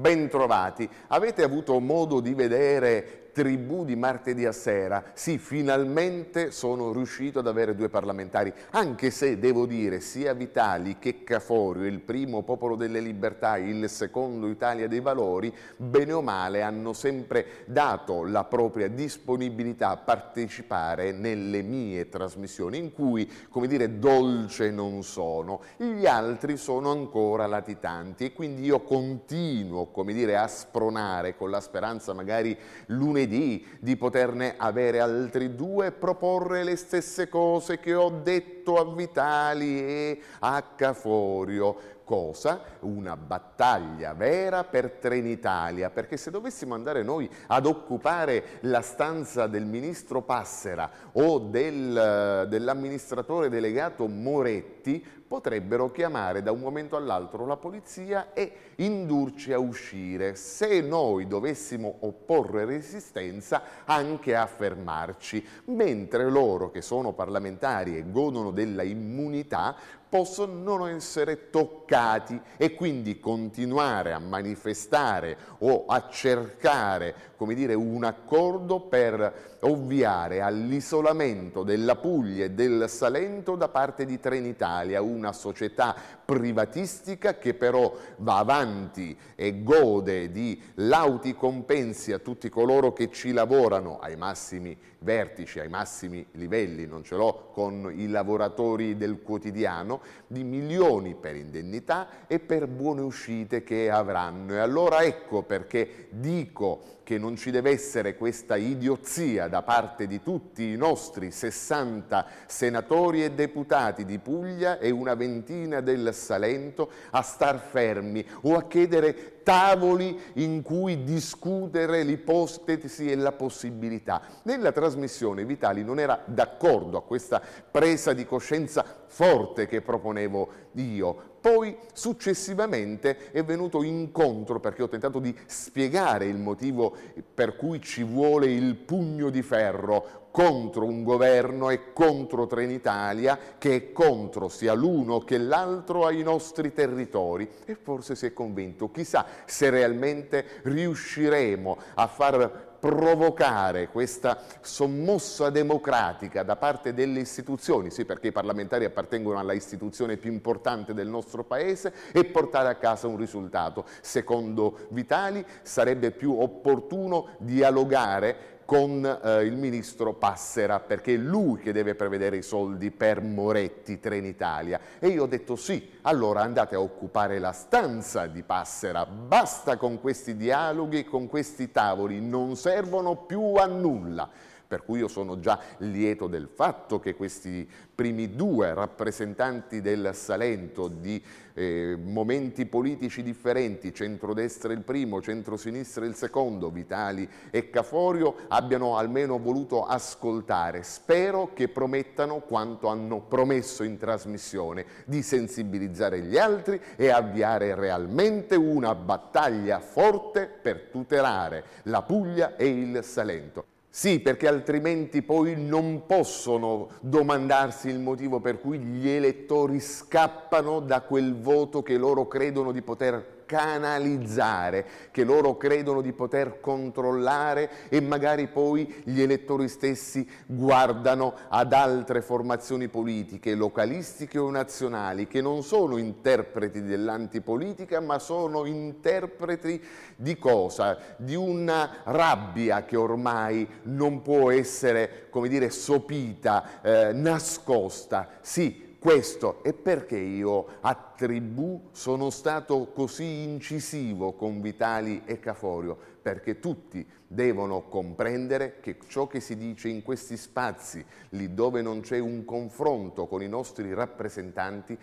Bentrovati. Avete avuto modo di vedere tribù di martedì a sera. Sì, finalmente sono riuscito ad avere due parlamentari, anche se devo dire sia Vitali che Caforio, il primo Popolo delle Libertà, il secondo Italia dei Valori, bene o male hanno sempre dato la propria disponibilità a partecipare nelle mie trasmissioni, in cui, come dire, dolce non sono. Gli altri sono ancora latitanti e quindi io continuo, come dire, a spronare con la speranza magari lunedì lunedì, di poterne avere altri due e proporre le stesse cose che ho detto detto a Vitali e a Caforio. Cosa? Una battaglia vera per Trenitalia, perché se dovessimo andare noi ad occupare la stanza del ministro Passera o del, dell'amministratore delegato Moretti, potrebbero chiamare da un momento all'altro la polizia e indurci a uscire, se noi dovessimo opporre resistenza anche a fermarci, mentre loro che sono parlamentari e godono della immunità possono non essere toccati e quindi continuare a manifestare o a cercare dire, un accordo per ovviare all'isolamento della Puglia e del Salento da parte di Trenitalia, una società privatistica che però va avanti e gode di lauti compensi a tutti coloro che ci lavorano ai massimi vertici, ai massimi livelli, non ce l'ho con i lavoratori del quotidiano, di milioni per indennità e per buone uscite che avranno. E allora ecco perché dico che non ci deve essere questa idiozia da parte di tutti i nostri 60 senatori e deputati di Puglia e una ventina del Salento a star fermi o a chiedere tavoli in cui discutere l'ipotesi e la possibilità. Nella trasmissione Vitali non era d'accordo a questa presa di coscienza forte che proponevo io, poi successivamente è venuto incontro perché ho tentato di spiegare il motivo per cui ci vuole il pugno di ferro contro un governo e contro Trenitalia che è contro sia l'uno che l'altro ai nostri territori e forse si è convinto, chissà se realmente riusciremo a far provocare questa sommossa democratica da parte delle istituzioni, sì perché i parlamentari appartengono alla istituzione più importante del nostro Paese, e portare a casa un risultato. Secondo Vitali sarebbe più opportuno dialogare con eh, il ministro Passera perché è lui che deve prevedere i soldi per Moretti Trenitalia e io ho detto sì, allora andate a occupare la stanza di Passera, basta con questi dialoghi, con questi tavoli, non servono più a nulla. Per cui io sono già lieto del fatto che questi primi due rappresentanti del Salento di eh, momenti politici differenti, centrodestra il primo, centrosinistra il secondo, Vitali e Caforio, abbiano almeno voluto ascoltare. Spero che promettano quanto hanno promesso in trasmissione, di sensibilizzare gli altri e avviare realmente una battaglia forte per tutelare la Puglia e il Salento. Sì, perché altrimenti poi non possono domandarsi il motivo per cui gli elettori scappano da quel voto che loro credono di poter canalizzare, che loro credono di poter controllare e magari poi gli elettori stessi guardano ad altre formazioni politiche, localistiche o nazionali, che non sono interpreti dell'antipolitica, ma sono interpreti di cosa? Di una rabbia che ormai non può essere, come dire, sopita, eh, nascosta. Sì, questo e perché io a Tribù sono stato così incisivo con Vitali e Caforio? Perché tutti devono comprendere che ciò che si dice in questi spazi, lì dove non c'è un confronto con i nostri rappresentanti,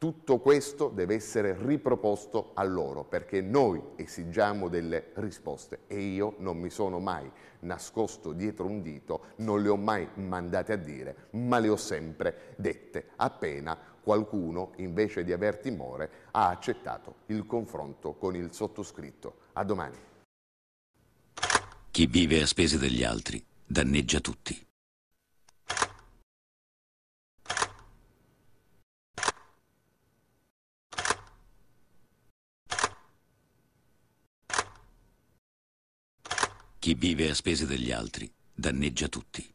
tutto questo deve essere riproposto a loro perché noi esigiamo delle risposte e io non mi sono mai nascosto dietro un dito, non le ho mai mandate a dire, ma le ho sempre dette appena qualcuno, invece di aver timore, ha accettato il confronto con il sottoscritto. A domani. Chi vive a spese degli altri danneggia tutti. Chi vive a spese degli altri danneggia tutti.